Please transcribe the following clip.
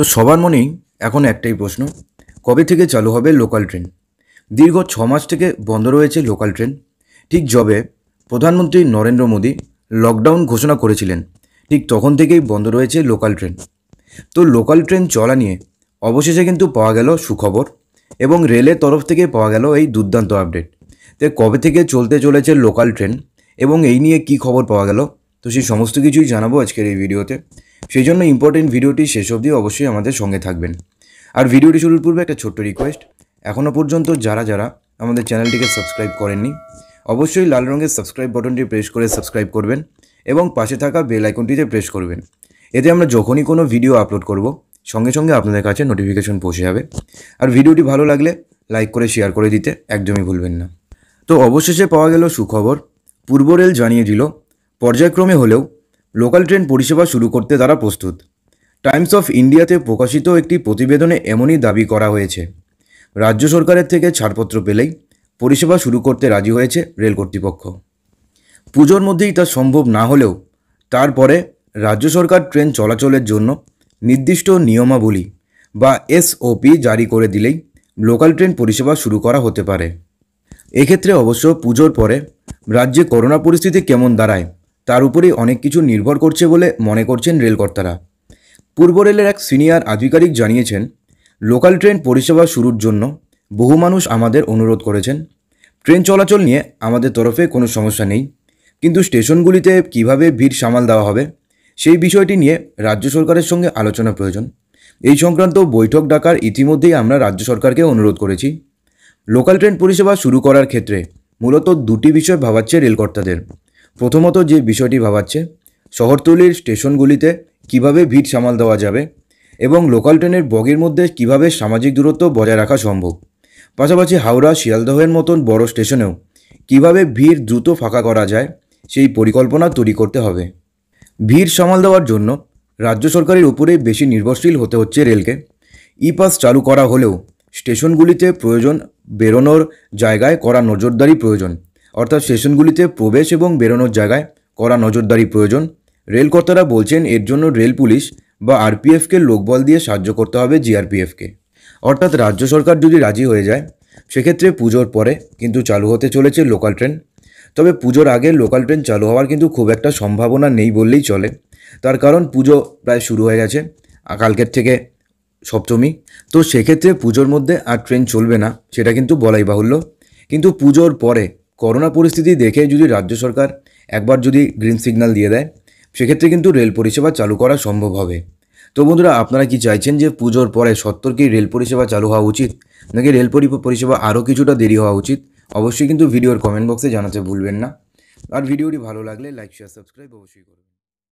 তো সবার মনেই এখন একটাই প্রশ্ন কবে থেকে চালু হবে লোকাল ট্রেন দীর্ঘ ছ মাস থেকে বন্ধ রয়েছে লোকাল ট্রেন ঠিক জবে প্রধানমন্ত্রী নরেন্দ্র মোদী লকডাউন ঘোষণা করেছিলেন ঠিক তখন থেকেই বন্ধ রয়েছে লোকাল ট্রেন তো লোকাল ট্রেন চলা নিয়ে অবশেষে কিন্তু পাওয়া গেল সুখবর এবং রেলের তরফ থেকে পাওয়া গেল এই দুর্দান্ত আপডেট তো কবে থেকে চলতে চলেছে লোকাল ট্রেন এবং এই নিয়ে কি খবর পাওয়া গেল তো সেই সমস্ত কিছুই জানাবো আজকের এই ভিডিওতে সেই জন্য ইম্পর্টেন্ট ভিডিওটি শেষ অবধি অবশ্যই আমাদের সঙ্গে থাকবেন আর ভিডিওটি শুরুর পূর্বে একটা ছোট্ট রিকোয়েস্ট এখনও পর্যন্ত যারা যারা আমাদের চ্যানেলটিকে সাবস্ক্রাইব করেননি অবশ্যই লাল রঙের সাবস্ক্রাইব বাটনটি প্রেস করে সাবস্ক্রাইব করবেন এবং পাশে থাকা বেল আইকনটিতে প্রেস করবেন এতে আমরা যখনই কোনো ভিডিও আপলোড করব সঙ্গে সঙ্গে আপনাদের কাছে নোটিফিকেশন পৌঁছে যাবে আর ভিডিওটি ভালো লাগলে লাইক করে শেয়ার করে দিতে একদমই ভুলবেন না তো অবশেষে পাওয়া গেল সুখবর পূর্ব রেল জানিয়ে দিল পর্যায়ক্রমে হলেও লোকাল ট্রেন পরিষেবা শুরু করতে তারা প্রস্তুত টাইমস অফ ইন্ডিয়াতে প্রকাশিত একটি প্রতিবেদনে এমনই দাবি করা হয়েছে রাজ্য সরকারের থেকে ছাড়পত্র পেলেই পরিষেবা শুরু করতে রাজি হয়েছে রেল কর্তৃপক্ষ পুজোর মধ্যেই তা সম্ভব না হলেও তারপরে রাজ্য সরকার ট্রেন চলাচলের জন্য নির্দিষ্ট নিয়মাবলী বা এসওপি জারি করে দিলেই লোকাল ট্রেন পরিষেবা শুরু করা হতে পারে এক্ষেত্রে অবশ্য পুজোর পরে রাজ্যে করোনা পরিস্থিতি কেমন দাঁড়ায় তার উপরেই অনেক কিছু নির্ভর করছে বলে মনে করছেন রেলকর্তারা পূর্ব রেলের এক সিনিয়র আধিকারিক জানিয়েছেন লোকাল ট্রেন পরিষেবা শুরুর জন্য বহু মানুষ আমাদের অনুরোধ করেছেন ট্রেন চলাচল নিয়ে আমাদের তরফে কোনো সমস্যা নেই কিন্তু স্টেশনগুলিতে কিভাবে ভিড় সামাল দেওয়া হবে সেই বিষয়টি নিয়ে রাজ্য সরকারের সঙ্গে আলোচনা প্রয়োজন এই সংক্রান্ত বৈঠক ডাকার ইতিমধ্যেই আমরা রাজ্য সরকারকে অনুরোধ করেছি লোকাল ট্রেন পরিষেবা শুরু করার ক্ষেত্রে মূলত দুটি বিষয় ভাবাচ্ছে রেলকর্তাদের প্রথমত যে বিষয়টি ভাবাচ্ছে শহরতলির স্টেশনগুলিতে কিভাবে ভিড় সামাল দেওয়া যাবে এবং লোকাল ট্রেনের বগির মধ্যে কিভাবে সামাজিক দূরত্ব বজায় রাখা সম্ভব পাশাপাশি হাওড়া শিয়ালদহের মতন বড় স্টেশনেও কিভাবে ভিড় দ্রুত ফাঁকা করা যায় সেই পরিকল্পনা তৈরি করতে হবে ভিড় সামাল দেওয়ার জন্য রাজ্য সরকারের উপরে বেশি নির্ভরশীল হতে হচ্ছে রেলকে ই পাস চালু করা হলেও স্টেশনগুলিতে প্রয়োজন বেরোনোর জায়গায় করা নজরদারি প্রয়োজন অর্থাৎ স্টেশনগুলিতে প্রবেশ এবং বেরোনোর জায়গায় কড়া নজরদারি প্রয়োজন রেলকর্তারা বলছেন এর জন্য রেল পুলিশ বা আরপিএফকে লোকবল দিয়ে সাহায্য করতে হবে জিআরপিএফকে অর্থাৎ রাজ্য সরকার যদি রাজি হয়ে যায় সেক্ষেত্রে পুজোর পরে কিন্তু চালু হতে চলেছে লোকাল ট্রেন তবে পুজোর আগে লোকাল ট্রেন চালু হওয়ার কিন্তু খুব একটা সম্ভাবনা নেই বললেই চলে তার কারণ পুজো প্রায় শুরু হয়ে গেছে কালকের থেকে সপ্তমী তো সেক্ষেত্রে পুজোর মধ্যে আর ট্রেন চলবে না সেটা কিন্তু বলাই বাহুল্য কিন্তু পুজোর পরে করোনা পরিস্থিতি দেখে যদি রাজ্য সরকার একবার যদি গ্রিন সিগন্যাল দিয়ে দেয় সেক্ষেত্রে কিন্তু রেল পরিষেবা চালু করা সম্ভব হবে তো বন্ধুরা আপনারা কি চাইছেন যে পুজোর পরে সত্তর কি রেল পরিষেবা চালু হওয়া উচিত নাকি রেল পরিষেবা আরও কিছুটা দেরি হওয়া উচিত অবশ্যই কিন্তু ভিডিওর কমেন্ট বক্সে জানাতে ভুলবেন না আর ভিডিওটি ভালো লাগলে লাইক শেয়ার সাবস্ক্রাইব অবশ্যই করুন